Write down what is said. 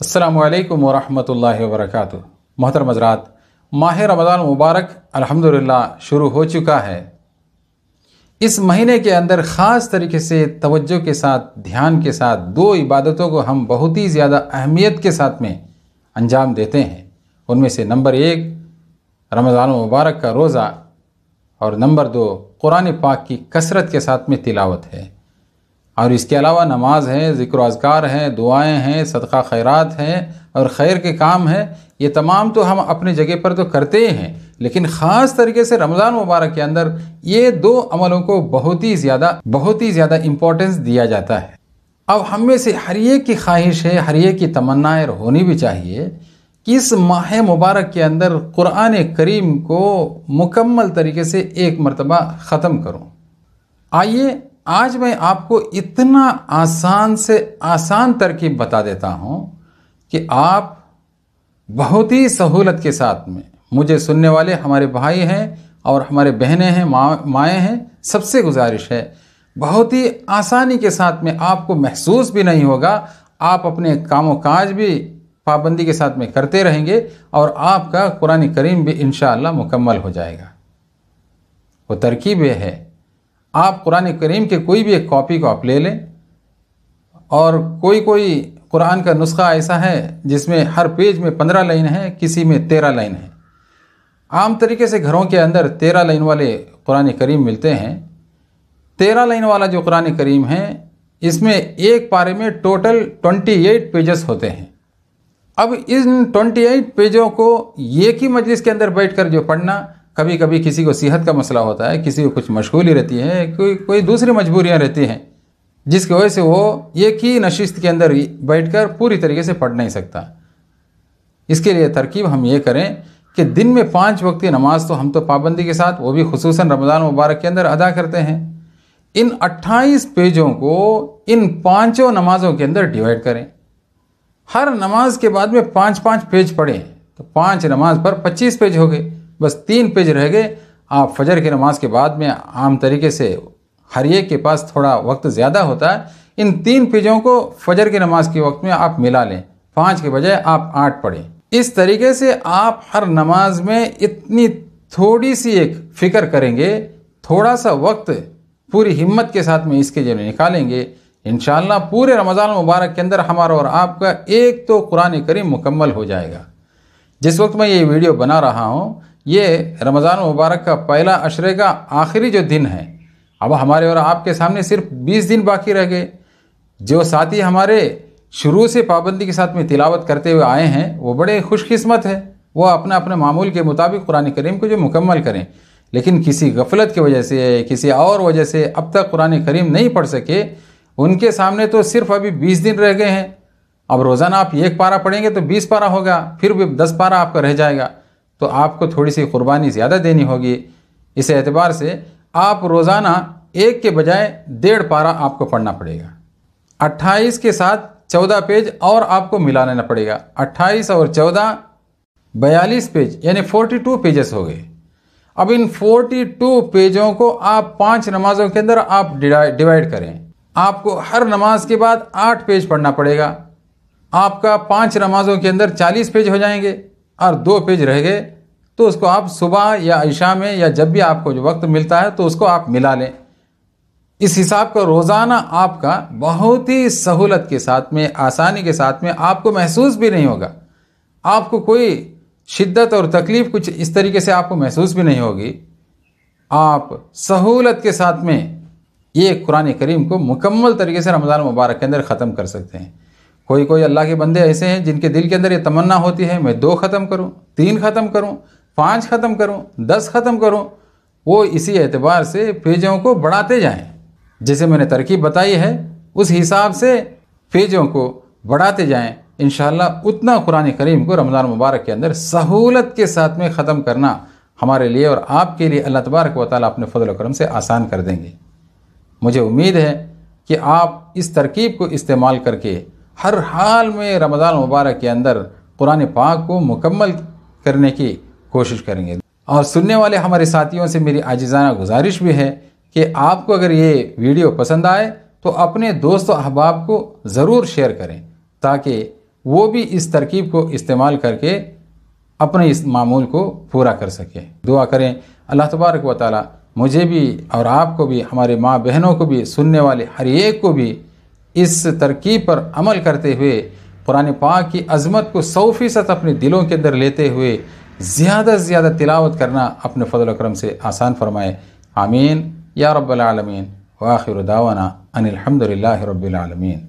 असलकम वरहमल वरक मोहतरम हजरात माह रमज़ान मुबारक अल्हम्दुलिल्लाह शुरू हो चुका है इस महीने के अंदर ख़ास तरीके से तवज्जो के साथ ध्यान के साथ दो इबादतों को हम बहुत ही ज़्यादा अहमियत के साथ में अंजाम देते हैं उनमें से नंबर एक रमज़ान मुबारक का रोज़ा और नंबर दो कुरान पाक की कसरत के साथ में तिलावत है और इसके अलावा नमाज है ज़िक्र अजगार हैं दुआएँ हैं सदका खैरात हैं और खैर के काम हैं ये तमाम तो हम अपनी जगह पर तो करते ही हैं लेकिन ख़ास तरीके से रमज़ान मुबारक के अंदर ये दो अमलों को बहुत ही ज़्यादा बहुत ही ज़्यादा इम्पोर्टेंस दिया जाता है अब हम में से हर एक की ख्वाहिश है हर एक की तमन्नाएँ होनी भी चाहिए कि इस माह मुबारक के अंदर क़ुरान करीम को मुकम्मल तरीके से एक मरतबा ख़त्म करूँ आइए आज मैं आपको इतना आसान से आसान तरकीब बता देता हूँ कि आप बहुत ही सहूलत के साथ में मुझे सुनने वाले हमारे भाई हैं और हमारे बहनें हैं माँ माएँ हैं सबसे गुजारिश है बहुत ही आसानी के साथ में आपको महसूस भी नहीं होगा आप अपने कामों काज भी पाबंदी के साथ में करते रहेंगे और आपका कुरान करीम भी इन मुकम्मल हो जाएगा वो तरकीब यह है आप कुरान करीम के कोई भी एक कॉपी को आप ले लें और कोई कोई कुरान का नुस्खा ऐसा है जिसमें हर पेज में पंद्रह लाइन है किसी में तेरह लाइन है आम तरीके से घरों के अंदर तेरह लाइन वाले कुरान करीम मिलते हैं तेरह लाइन वाला जो कुरान करीम है इसमें एक पारे में टोटल ट्वेंटी एट पेजेस होते हैं अब इन ट्वेंटी एट पेजों को एक ही मजलिस के अंदर बैठ कर जो पढ़ना कभी कभी किसी को सेहत का मसला होता है किसी को कुछ मशगूली रहती है कोई कोई दूसरी मजबूरियाँ रहती हैं जिसकी वजह से वो एक ही नशिस्त के अंदर बैठकर पूरी तरीके से पढ़ नहीं सकता इसके लिए तरकीब हम ये करें कि दिन में पाँच वक्त की नमाज़ तो हम तो पाबंदी के साथ वो भी खसूस रमज़ान मुबारक के अंदर अदा करते हैं इन 28 पेजों को इन पांचों नमाज़ों के अंदर डिवाइड करें हर नमाज के बाद में पाँच पाँच पेज पढ़ें तो पाँच नमाज पर पच्चीस पेज हो गए बस तीन पेज रह गए आप फजर की नमाज के बाद में आम तरीके से हर एक के पास थोड़ा वक्त ज़्यादा होता है इन तीन पेजों को फजर की नमाज के वक्त में आप मिला लें पाँच के बजाय आप आठ पढ़ें इस तरीके से आप हर नमाज में इतनी थोड़ी सी एक फ़िक्र करेंगे थोड़ा सा वक्त पूरी हिम्मत के साथ में इसके जरिए निकालेंगे इन पूरे रमज़ान मुबारक के अंदर हमारा और आपका एक तो कुरान करीम मुकम्मल हो जाएगा जिस वक्त मैं ये वीडियो बना रहा हूँ ये रमज़ान मुबारक का पहला अशरे का आखिरी जो दिन है अब हमारे और आपके सामने सिर्फ 20 दिन बाकी रह गए जो साथी हमारे शुरू से पाबंदी के साथ में तिलावत करते हुए आए हैं वो बड़े खुशकिस्मत है वो अपना अपने मामूल के मुताबिक कुरान करीम को जो मुकम्मल करें लेकिन किसी गफलत की वजह से किसी और वजह से अब तक कुरान करीम नहीं पढ़ सके उनके सामने तो सिर्फ अभी बीस दिन रह गए हैं अब रोज़ाना आप एक पारा पढ़ेंगे तो बीस पारा होगा फिर भी दस पारा आपका रह जाएगा तो आपको थोड़ी सी कुर्बानी ज़्यादा देनी होगी इस एतबार से आप रोज़ाना एक के बजाय डेढ़ पारा आपको पढ़ना पड़ेगा अट्ठाईस के साथ चौदह पेज और आपको मिला लेना पड़ेगा अट्ठाईस और चौदह बयालीस पेज यानी फोर्टी टू पेजेस हो गए अब इन फोर्टी टू पेजों को आप पांच नमाजों के अंदर आप डिवाइड करें आपको हर नमाज के बाद आठ पेज पढ़ना पड़ेगा आपका पांच नमाजों के अंदर चालीस पेज हो जाएंगे और दो पेज रह गए तो उसको आप सुबह या ईशा में या जब भी आपको जो वक्त मिलता है तो उसको आप मिला लें इस हिसाब का रोज़ाना आपका बहुत ही सहूलत के साथ में आसानी के साथ में आपको महसूस भी नहीं होगा आपको कोई शिद्दत और तकलीफ़ कुछ इस तरीके से आपको महसूस भी नहीं होगी आप सहूलत के साथ में ये कुरान करीम को मुकम्मल तरीके से रमज़ान मुबारक के अंदर ख़त्म कर सकते हैं कोई कोई अल्लाह के बंदे ऐसे हैं जिनके दिल के अंदर ये तमन्ना होती है मैं दो ख़त्म करूँ तीन ख़त्म करूँ पाँच ख़त्म करूँ दस ख़त्म करूँ वो इसी एतबार से पेजों को बढ़ाते जाएं जैसे मैंने तरकीब बताई है उस हिसाब से पेजों को बढ़ाते जाएं इन उतना कुरान करीम को रमज़ान मुबारक के अंदर सहूलत के साथ में ख़त्म करना हमारे लिए और आपके लिए अल्लाह तबारक व ताली अपने फजल करम से आसान कर देंगे मुझे उम्मीद है कि आप इस तरकीब को इस्तेमाल करके हर हाल में रमज़ान मुबारक के अंदर कुरान पाक को मुकम्मल करने की कोशिश करेंगे और सुनने वाले हमारे साथियों से मेरी आजिज़ाना गुजारिश भी है कि आपको अगर ये वीडियो पसंद आए तो अपने दोस्त अहबाब को ज़रूर शेयर करें ताकि वो भी इस तरकीब को इस्तेमाल करके अपने इस मामूल को पूरा कर सके दुआ करें अल्लाह तबारक व ताली मुझे भी और आपको भी हमारे माँ बहनों को भी सुनने वाले हर एक को भी इस तरकीब पर अमल करते हुए पुराने पाक की अजमत को सौ फीसद अपने दिलों के अंदर लेते हुए ज़्यादा से ज़्यादा तिलावत करना अपने फजल करम से आसान फरमाए आमीन या रबालमीन वाखिर दावाना अनिलहमदिल्ला रबालमीन